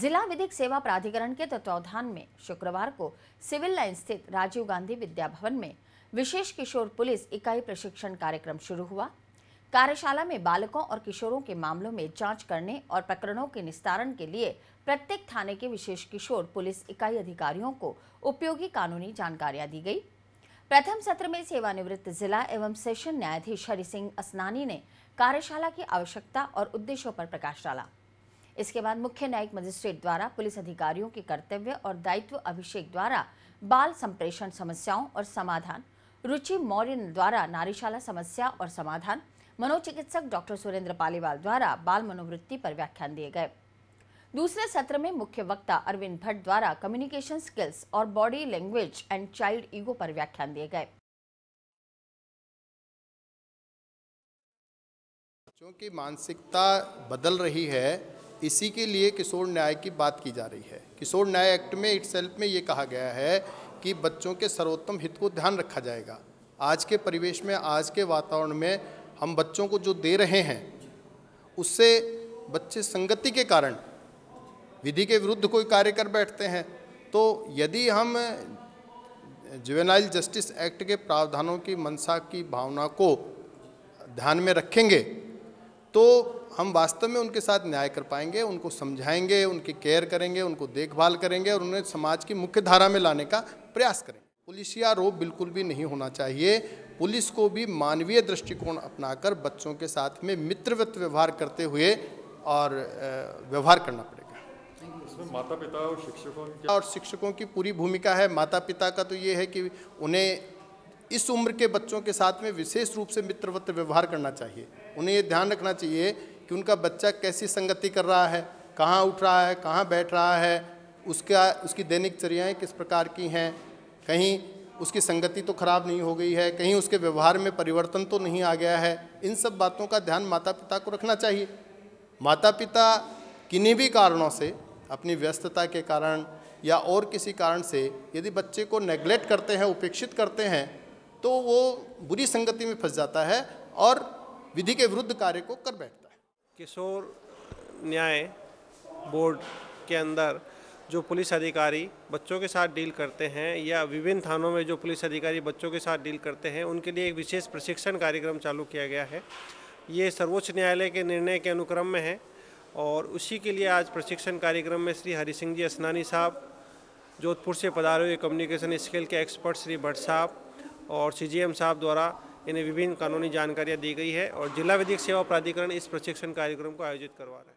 जिला विधिक सेवा प्राधिकरण के तत्वावधान में शुक्रवार को सिविल लाइन स्थित राजीव गांधी विद्या भवन में विशेष किशोर पुलिस इकाई प्रशिक्षण कार्यक्रम शुरू हुआ कार्यशाला में बालकों और किशोरों के मामलों में जांच करने और प्रकरणों के निस्तारण के लिए प्रत्येक थाने के विशेष किशोर पुलिस इकाई अधिकारियों को उपयोगी कानूनी जानकारियां दी गई प्रथम सत्र में सेवानिवृत्त जिला एवं सेशन न्यायाधीश हरि सिंह असनानी ने कार्यशाला की आवश्यकता और उद्देश्यों पर प्रकाश डाला इसके बाद मुख्य न्यायिक मजिस्ट्रेट द्वारा पुलिस अधिकारियों के कर्तव्य और दायित्व अभिषेक द्वारा बाल संप्रेषण समस्याओं और समाधान रुचि मौर्य द्वारा नारीशाला समस्या और समाधान मनोचिकित्सक डॉक्टर सुरेंद्र पालीवाल द्वारा बाल मनोवृत्ति पर व्याख्यान दिए गए दूसरे सत्र में मुख्य वक्ता अरविंद भट्ट द्वारा कम्युनिकेशन स्किल्स और body language and child ego पर व्याख्यान दिए गए बच्चों की मानसिकता बदल रही है इसी के लिए किशोर न्याय की बात की जा रही है किशोर न्याय एक्ट में इट में ये कहा गया है कि बच्चों के सर्वोत्तम हित को ध्यान रखा जाएगा आज के परिवेश में आज के वातावरण में हम बच्चों को जो दे रहे हैं उससे बच्चे संगति के कारण विधि के विरुद्ध कोई कार्य कर बैठते हैं तो यदि हम जुवेनाइल जस्टिस एक्ट के प्रावधानों की मनसा की भावना को ध्यान में रखेंगे तो हम वास्तव में उनके साथ न्याय कर पाएंगे उनको समझाएंगे उनकी केयर करेंगे उनको देखभाल करेंगे और उन्हें समाज की मुख्य धारा में लाने का प्रयास करेंगे पुलिसिया रोप बिल्कुल भी नहीं होना चाहिए पुलिस को भी मानवीय दृष्टिकोण अपनाकर बच्चों के साथ में मित्रवत व्यवहार करते हुए और व्यवहार करना पड़ेगा इसमें माता पिता और शिक्षकों और शिक्षकों की पूरी भूमिका है माता पिता का तो ये है कि उन्हें इस उम्र के बच्चों के साथ में विशेष रूप से मित्रवत व्यवहार करना चाहिए उन्हें ये ध्यान रखना चाहिए कि उनका बच्चा कैसी संगति कर रहा है कहाँ उठ रहा है कहाँ बैठ रहा है उसका उसकी दैनिक चर्याएँ किस प्रकार की हैं कहीं उसकी संगति तो खराब नहीं हो गई है कहीं उसके व्यवहार में परिवर्तन तो नहीं आ गया है इन सब बातों का ध्यान माता पिता को रखना चाहिए माता पिता किन्हीं भी कारणों से अपनी व्यस्तता के कारण या और किसी कारण से यदि बच्चे को नेग्लेक्ट करते हैं उपेक्षित करते हैं तो वो बुरी संगति में फंस जाता है और विधि के विरुद्ध कार्य को कर बैठता है किशोर न्याय बोर्ड के अंदर जो पुलिस अधिकारी बच्चों के साथ डील करते हैं या विभिन्न थानों में जो पुलिस अधिकारी बच्चों के साथ डील करते हैं उनके लिए एक विशेष प्रशिक्षण कार्यक्रम चालू किया गया है ये सर्वोच्च न्यायालय के निर्णय के अनुक्रम में है और उसी के लिए आज प्रशिक्षण कार्यक्रम में श्री हरि सिंह जी असनानी साहब जोधपुर से पधारे हुए कम्युनिकेशन स्किल के एक्सपर्ट श्री भट्ट साहब और सीजीएम साहब द्वारा इन्हें विभिन्न कानूनी जानकारियाँ दी गई है और जिला विधिक सेवा प्राधिकरण इस प्रशिक्षण कार्यक्रम को आयोजित करवा रहे हैं